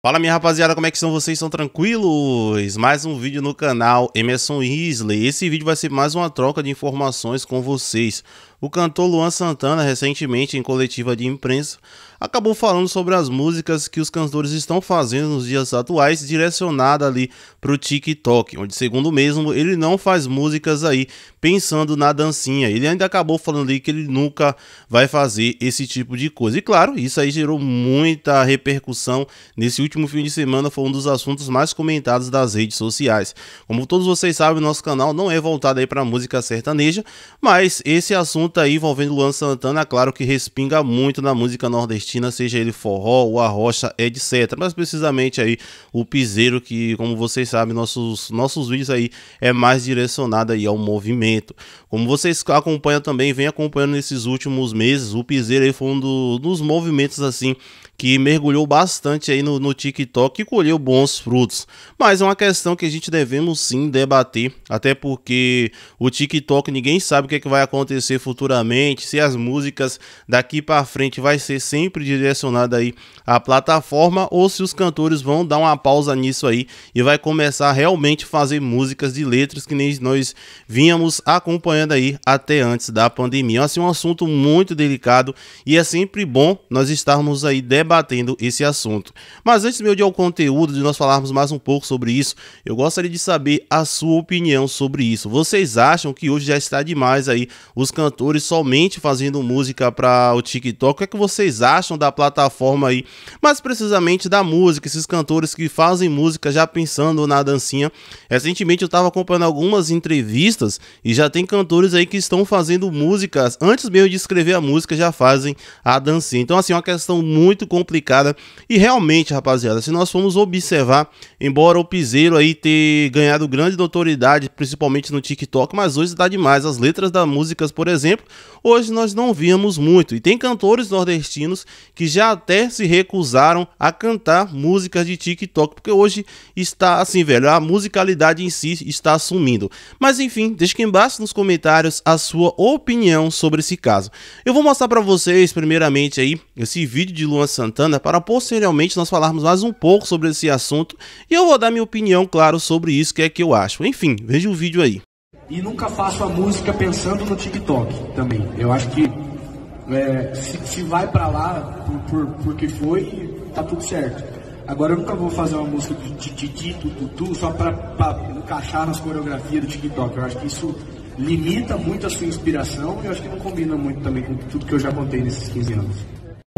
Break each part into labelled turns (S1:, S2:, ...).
S1: Fala minha rapaziada, como é que estão vocês? São tranquilos? Mais um vídeo no canal Emerson Isley. Esse vídeo vai ser mais uma troca de informações com vocês o cantor Luan Santana, recentemente em coletiva de imprensa, acabou falando sobre as músicas que os cantores estão fazendo nos dias atuais, direcionada ali para o TikTok, onde, segundo mesmo, ele não faz músicas aí pensando na dancinha. Ele ainda acabou falando ali que ele nunca vai fazer esse tipo de coisa. E claro, isso aí gerou muita repercussão nesse último fim de semana, foi um dos assuntos mais comentados das redes sociais. Como todos vocês sabem, nosso canal não é voltado aí para música sertaneja, mas esse assunto assunto aí envolvendo Luan Santana, claro que respinga muito na música nordestina, seja ele forró, o arrocha, etc. Mas precisamente aí o piseiro, que como vocês sabem, nossos, nossos vídeos aí é mais direcionado aí ao movimento. Como vocês acompanham também, vem acompanhando nesses últimos meses, o piseiro aí foi um do, dos movimentos assim que mergulhou bastante aí no, no, TikTok e colheu bons frutos. Mas é uma questão que a gente devemos sim debater, até porque o TikTok ninguém sabe o que, é que vai acontecer futuramente futuramente, se as músicas daqui para frente vai ser sempre direcionada aí à plataforma ou se os cantores vão dar uma pausa nisso aí e vai começar realmente fazer músicas de letras que nem nós vínhamos acompanhando aí até antes da pandemia. Assim, um assunto muito delicado e é sempre bom nós estarmos aí debatendo esse assunto. Mas antes meu de ao conteúdo, de nós falarmos mais um pouco sobre isso, eu gostaria de saber a sua opinião sobre isso. Vocês acham que hoje já está demais aí os cantores cantores somente fazendo música para o TikTok. O que é que vocês acham da plataforma aí? Mas precisamente da música, esses cantores que fazem música já pensando na dancinha. Recentemente eu estava acompanhando algumas entrevistas e já tem cantores aí que estão fazendo músicas antes mesmo de escrever a música já fazem a dancinha. Então assim, é uma questão muito complicada e realmente, rapaziada, se nós formos observar, embora o Piseiro aí ter ganhado grande notoriedade, principalmente no TikTok, mas hoje dá demais as letras das músicas, por exemplo, exemplo, hoje nós não vimos muito. E tem cantores nordestinos que já até se recusaram a cantar músicas de TikTok, porque hoje está assim, velho, a musicalidade em si está sumindo. Mas enfim, deixe aqui embaixo nos comentários a sua opinião sobre esse caso. Eu vou mostrar para vocês primeiramente aí esse vídeo de Luan Santana para posteriormente nós falarmos mais um pouco sobre esse assunto e eu vou dar minha opinião, claro, sobre isso que é que eu acho. Enfim, veja o vídeo aí. E nunca faço a música pensando no TikTok também. Eu acho que é, se, se, vai para lá por, por, por, que foi, tá tudo certo. Agora eu nunca vou fazer uma música de tititi, tututu, só para encaixar nas coreografias do TikTok. Eu acho que isso limita muito a sua inspiração e eu acho que não combina muito também com tudo que eu já contei nesses 15 anos.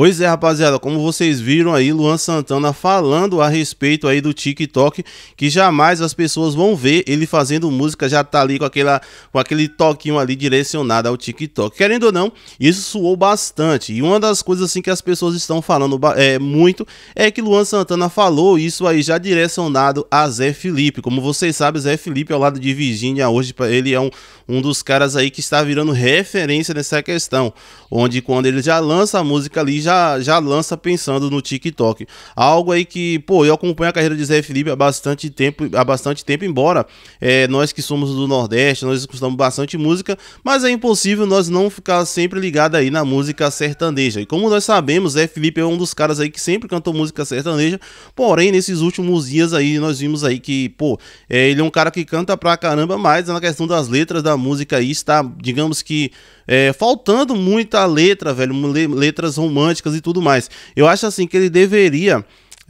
S1: Pois é, rapaziada, como vocês viram aí, Luan Santana falando a respeito aí do TikTok, que jamais as pessoas vão ver ele fazendo música, já tá ali com, aquela, com aquele toquinho ali direcionado ao TikTok. Querendo ou não, isso suou bastante. E uma das coisas assim que as pessoas estão falando é, muito é que Luan Santana falou isso aí já direcionado a Zé Felipe. Como vocês sabem, Zé Felipe ao lado de Virgínia hoje, ele é um, um dos caras aí que está virando referência nessa questão, onde quando ele já lança a música ali, já já, já lança pensando no TikTok. Algo aí que, pô, eu acompanho a carreira de Zé Felipe há bastante tempo, há bastante tempo embora é, nós que somos do Nordeste, nós escutamos bastante música, mas é impossível nós não ficar sempre ligado aí na música sertaneja. E como nós sabemos, Zé Felipe é um dos caras aí que sempre cantou música sertaneja, porém, nesses últimos dias aí, nós vimos aí que, pô, é, ele é um cara que canta pra caramba, mas na questão das letras da música aí está, digamos que, é, faltando muita letra, velho, letras românticas e tudo mais. Eu acho assim que ele deveria.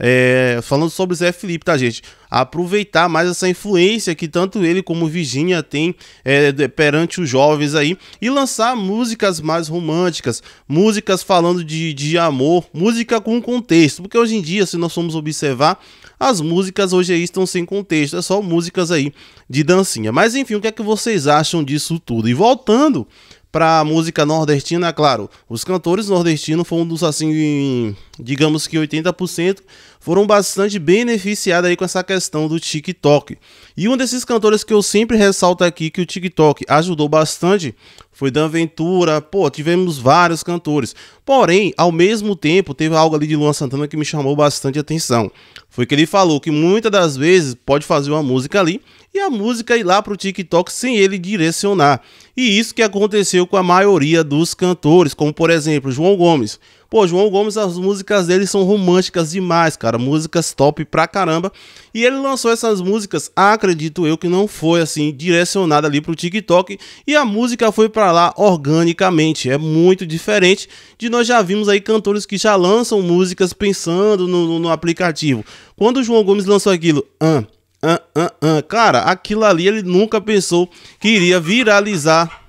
S1: É, falando sobre Zé Felipe, tá, gente? Aproveitar mais essa influência que tanto ele como Virginia tem é, perante os jovens aí e lançar músicas mais românticas, músicas falando de, de amor, música com contexto, porque hoje em dia, se nós formos observar, as músicas hoje aí estão sem contexto, é só músicas aí de dancinha. Mas enfim, o que é que vocês acham disso tudo? E voltando para a música nordestina, claro, os cantores nordestinos foram um dos assim digamos que 80%, foram bastante beneficiadas aí com essa questão do TikTok. E um desses cantores que eu sempre ressalto aqui que o TikTok ajudou bastante foi Dan Ventura, pô, tivemos vários cantores. Porém, ao mesmo tempo, teve algo ali de Luan Santana que me chamou bastante atenção. Foi que ele falou que muitas das vezes pode fazer uma música ali e a música ir lá pro TikTok sem ele direcionar. E isso que aconteceu com a maioria dos cantores, como por exemplo, João Gomes. Pô, João Gomes, as músicas dele são românticas demais, cara. Músicas top pra caramba. E ele lançou essas músicas, acredito eu, que não foi assim, direcionada ali pro TikTok. E a música foi pra lá organicamente. É muito diferente de nós já vimos aí cantores que já lançam músicas pensando no, no aplicativo. Quando o João Gomes lançou aquilo, ah, ah, ah, ah, cara, aquilo ali ele nunca pensou que iria viralizar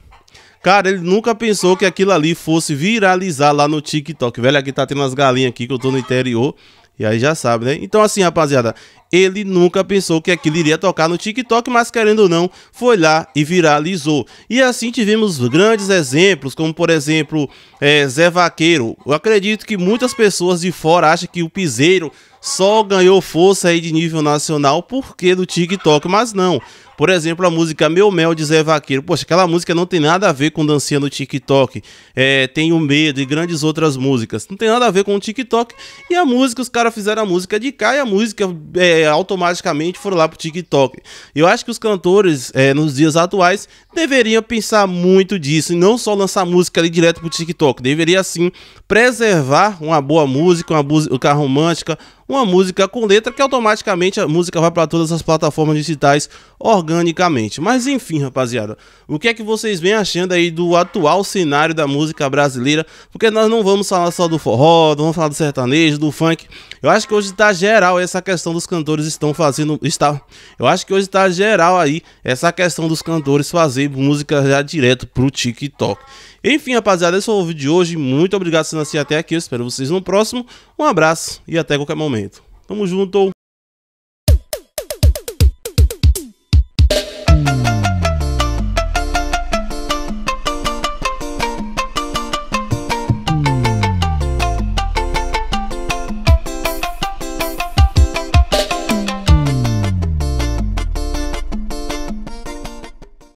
S1: Cara, ele nunca pensou que aquilo ali fosse viralizar lá no TikTok. Velho, aqui tá tendo umas galinhas aqui que eu tô no interior. E aí já sabe, né? Então assim, rapaziada, ele nunca pensou que aquilo iria tocar no TikTok, mas querendo ou não, foi lá e viralizou. E assim tivemos grandes exemplos, como por exemplo, é, Zé Vaqueiro. Eu acredito que muitas pessoas de fora acham que o Piseiro só ganhou força aí de nível nacional porque do TikTok, mas não. Por exemplo, a música Meu Mel de Zé Vaqueiro. Poxa, aquela música não tem nada a ver com dancinha no TikTok. É, Tenho Medo e grandes outras músicas. Não tem nada a ver com o TikTok. E a música, os caras fizeram a música de cá e a música é, é, automaticamente foram lá pro TikTok. Eu acho que os cantores, é, nos dias atuais, deveriam pensar muito disso e não só lançar música ali direto pro TikTok. Deveria, sim, preservar uma boa música, uma música romântica, uma música com letra que automaticamente a música vai para todas as plataformas digitais organicamente. Mas enfim, rapaziada, o que é que vocês vêm achando aí do atual cenário da música brasileira? Porque nós não vamos falar só do forró, não vamos falar do sertanejo, do funk. Eu acho que hoje está geral essa questão dos cantores estão fazendo está. Eu acho que hoje está geral aí essa questão dos cantores fazer música já direto pro TikTok. Enfim, rapaziada, esse foi o vídeo de hoje. Muito obrigado por assistir até aqui. Eu espero vocês no próximo. Um abraço e até qualquer momento. Tamo junto.